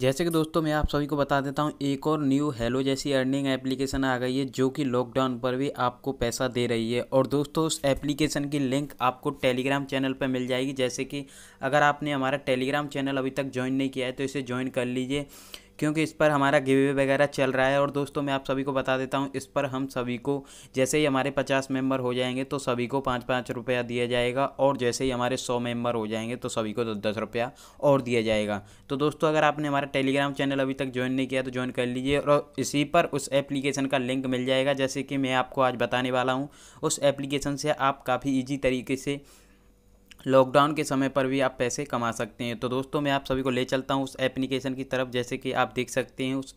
जैसे कि दोस्तों मैं आप सभी को बता देता हूँ एक और न्यू हेलो जैसी अर्निंग एप्लीकेशन आ गई है जो कि लॉकडाउन पर भी आपको पैसा दे रही है और दोस्तों उस एप्लीकेशन की लिंक आपको टेलीग्राम चैनल पर मिल जाएगी जैसे कि अगर आपने हमारा टेलीग्राम चैनल अभी तक ज्वाइन नहीं किया है तो इसे ज्वाइन कर लीजिए क्योंकि इस पर हमारा गिवे वगैरह चल रहा है और दोस्तों मैं आप सभी को बता देता हूँ इस पर हम सभी को जैसे ही हमारे पचास मेंबर हो जाएंगे तो सभी को पाँच पाँच रुपया दिया जाएगा और जैसे ही हमारे सौ मेम्बर हो जाएंगे तो सभी को दस दस रुपया और दिया जाएगा तो दोस्तों अगर आपने हमारा टेलीग्राम चैनल अभी तक ज्वाइन नहीं किया तो ज्वाइन कर लीजिए और इसी पर उस एप्लीकेशन का लिंक मिल जाएगा जैसे कि मैं आपको आज बताने वाला हूँ उस एप्लीकेशन से आप काफ़ी ईजी तरीके से लॉकडाउन के समय पर भी आप पैसे कमा सकते हैं तो दोस्तों मैं आप सभी को ले चलता हूँ उस एप्लीकेशन की तरफ जैसे कि आप देख सकते हैं उस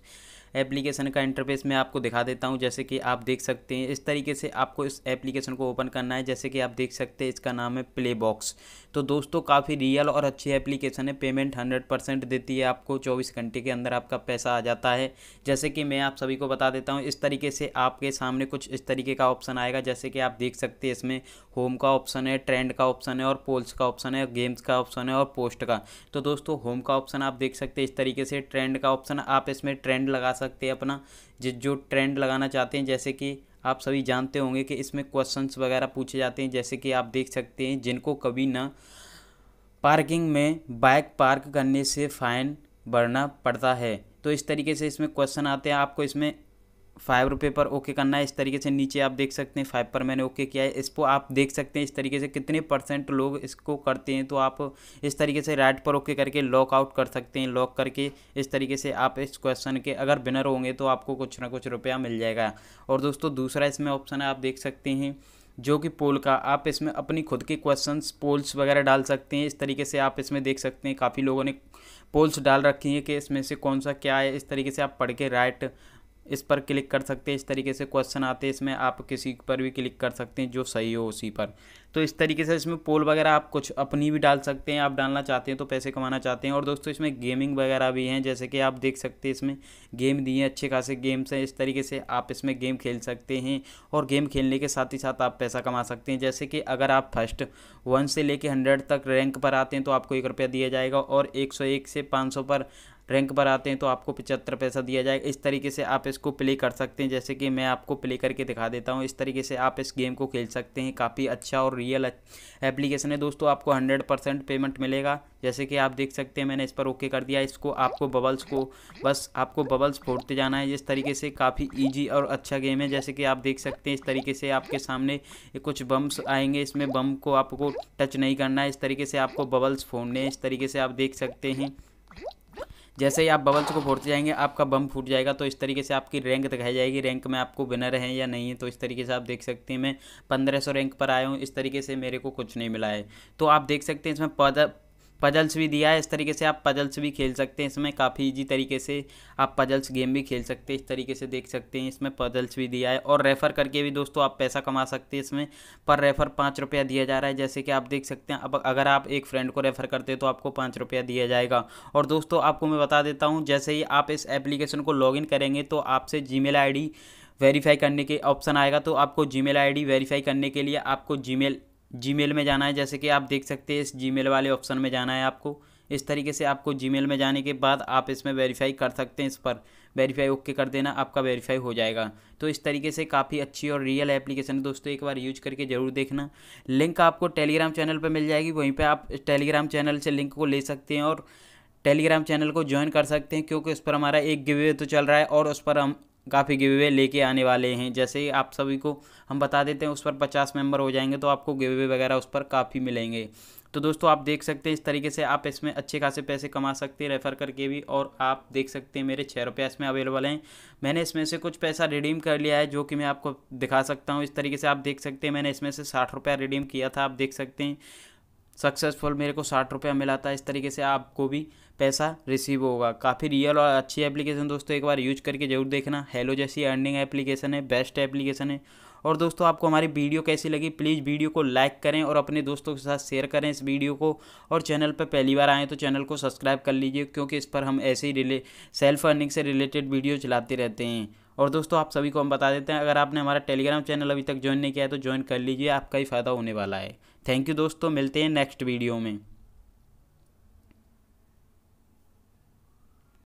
एप्लीकेशन का इंटरफेस मैं आपको दिखा देता हूँ जैसे कि आप देख सकते हैं इस तरीके से आपको इस एप्लीकेशन को ओपन करना है जैसे कि आप देख सकते हैं इसका नाम है प्ले बॉक्स तो दोस्तों काफ़ी रियल और अच्छी एप्लीकेशन है पेमेंट हंड्रेड परसेंट देती है आपको चौबीस घंटे के अंदर आपका पैसा आ जाता है जैसे कि मैं आप सभी को बता देता हूँ इस तरीके से आपके सामने कुछ इस तरीके का ऑप्शन आएगा जैसे कि आप देख सकते हैं इसमें होम का ऑप्शन है ट्रेंड का ऑप्शन है और पोल्स का ऑप्शन है गेम्स का ऑप्शन है और पोस्ट का तो दोस्तों होम का ऑप्शन आप देख सकते हैं इस तरीके से ट्रेंड का ऑप्शन आप इसमें ट्रेंड लगा सकते हैं अपना जो ट्रेंड लगाना चाहते हैं जैसे कि आप सभी जानते होंगे कि इसमें क्वेश्चंस वगैरह पूछे जाते हैं जैसे कि आप देख सकते हैं जिनको कभी ना पार्किंग में बाइक पार्क करने से फ़ाइन भरना पड़ता है तो इस तरीके से इसमें क्वेश्चन आते हैं आपको इसमें फाइव रुपये पर ओके करना है इस तरीके से नीचे आप देख सकते हैं फाइव पर मैंने ओके किया है इसको आप देख सकते हैं इस तरीके से कितने परसेंट लोग इसको करते हैं तो आप इस तरीके से राइट पर ओके करके लॉक आउट कर सकते हैं लॉक करके इस तरीके से आप इस क्वेश्चन के अगर विनर होंगे तो आपको कुछ ना कुछ रुपया मिल जाएगा और दोस्तों दूसरा इसमें ऑप्शन है आप देख सकते हैं जो कि पोल का आप इसमें अपनी खुद के क्वेश्चंस पोल्स वगैरह डाल सकते हैं इस तरीके से आप इसमें देख सकते हैं काफ़ी लोगों ने पोल्स डाल रखी हैं कि इसमें से कौन सा क्या है इस तरीके से आप पढ़ के राइट इस पर क्लिक कर सकते हैं इस तरीके से क्वेश्चन आते हैं इसमें आप किसी पर भी क्लिक कर सकते हैं जो सही हो उसी पर तो इस तरीके से इसमें पोल वगैरह आप कुछ अपनी भी डाल सकते हैं आप डालना चाहते हैं तो पैसे कमाना चाहते हैं और दोस्तों इसमें गेमिंग वगैरह भी हैं जैसे कि आप देख सकते हैं इसमें गेम दिए हैं अच्छे खासे गेम्स हैं इस तरीके से आप इसमें गेम खेल सकते हैं और गेम खेलने के साथ ही साथ आप पैसा कमा सकते हैं जैसे कि अगर आप फर्स्ट वन से लेके हंड्रेड तक रैंक पर आते हैं तो आपको एक रुपया दिया जाएगा और एक सौ एक से पाँच सौ पर रैंक पर आते हैं तो आपको पचहत्तर पैसा दिया जाएगा इस तरीके से आप इसको प्ले कर सकते हैं जैसे कि मैं आपको प्ले करके दिखा देता हूँ इस तरीके से आप इस गेम को खेल सकते हैं काफ़ी अच्छा और रियल एप्लीकेशन है दोस्तों आपको हंड्रेड परसेंट पेमेंट मिलेगा जैसे कि आप देख सकते हैं मैंने इस पर ओके कर दिया इसको आपको बबल्स को बस आपको बबल्स फोड़ते जाना है इस तरीके से काफ़ी ईजी और अच्छा गेम है जैसे कि आप देख सकते हैं इस तरीके से आपके सामने कुछ बम्स आएंगे इसमें बम को आपको टच नहीं करना है इस तरीके से आपको बबल्स फोड़ने हैं इस तरीके से आप देख सकते हैं जैसे ही आप बबल्स को फोड़ते जाएंगे आपका बम फूट जाएगा तो इस तरीके से आपकी रैंक दिखाई जाएगी रैंक में आपको विनर है या नहीं है तो इस तरीके से आप देख सकते हैं मैं पंद्रह रैंक पर आया हूँ इस तरीके से मेरे को कुछ नहीं मिला है तो आप देख सकते हैं इसमें पजल्स भी दिया है इस तरीके से आप पजल्स भी खेल सकते हैं इसमें काफ़ी इजी तरीके से आप पजल्स गेम भी खेल सकते हैं इस तरीके से देख सकते हैं इसमें पजल्स भी दिया है और रेफ़र करके भी दोस्तों आप पैसा कमा सकते हैं इसमें पर रेफ़र पाँच रुपया दिया जा रहा है जैसे कि आप देख सकते हैं अब अगर आप एक फ्रेंड को रेफ़र करते हैं तो आपको पाँच रुपया दिया जाएगा और दोस्तों आपको मैं बता देता हूँ जैसे ही आप इस एप्लीकेशन को लॉगिन करेंगे तो आपसे जी मेल वेरीफाई करने के ऑप्शन आएगा तो आपको आई डी वेरीफाई करने के लिए आपको मेल जी में जाना है जैसे कि आप देख सकते हैं इस जी वाले ऑप्शन में जाना है आपको इस तरीके से आपको जी में जाने के बाद आप इसमें वेरीफाई कर सकते हैं इस पर वेरीफाई ओके कर देना आपका वेरीफाई हो जाएगा तो इस तरीके से काफ़ी अच्छी और रियल एप्लीकेशन है दोस्तों एक बार यूज करके ज़रूर देखना लिंक आपको टेलीग्राम चैनल पर मिल जाएगी वहीं पर आप टेलीग्राम चैनल से लिंक को ले सकते हैं और टेलीग्राम चैनल को ज्वाइन कर सकते हैं क्योंकि उस पर हमारा एक गिवे तो चल रहा है और उस पर हम काफ़ी गिवे लेके आने वाले हैं जैसे ही आप सभी को हम बता देते हैं उस पर पचास मेंबर हो जाएंगे तो आपको गिवे वगैरह उस पर काफ़ी मिलेंगे तो दोस्तों आप देख सकते हैं इस तरीके से आप इसमें अच्छे खासे पैसे कमा सकते हैं रेफ़र करके भी और आप देख सकते हैं मेरे छः रुपया इसमें अवेलेबल हैं मैंने इसमें से कुछ पैसा रिडीम कर लिया है जो कि मैं आपको दिखा सकता हूँ इस तरीके से आप देख सकते हैं मैंने इसमें से साठ रुपया रिडीम किया था आप देख सकते हैं सक्सेसफुल मेरे को साठ रुपया मिला था इस तरीके से आपको भी पैसा रिसीव होगा काफ़ी रियल और अच्छी एप्लीकेशन दोस्तों एक बार यूज करके जरूर देखना हेलो जैसी अर्निंग एप्लीकेशन है बेस्ट एप्लीकेशन है और दोस्तों आपको हमारी वीडियो कैसी लगी प्लीज़ वीडियो को लाइक करें और अपने दोस्तों के साथ शेयर करें इस वीडियो को और चैनल पर पहली बार आएँ तो चैनल को सब्सक्राइब कर लीजिए क्योंकि इस पर हम ऐसे ही रिले सेल्फ अर्निंग से रिलेटेड वीडियो चलाते रहते हैं और दोस्तों आप सभी को हम बता देते हैं अगर आपने हमारा टेलीग्राम चैनल अभी तक ज्वाइन नहीं किया है तो ज्वाइन कर लीजिए आपका ही फ़ायदा होने वाला है थैंक यू दोस्तों मिलते हैं नेक्स्ट वीडियो में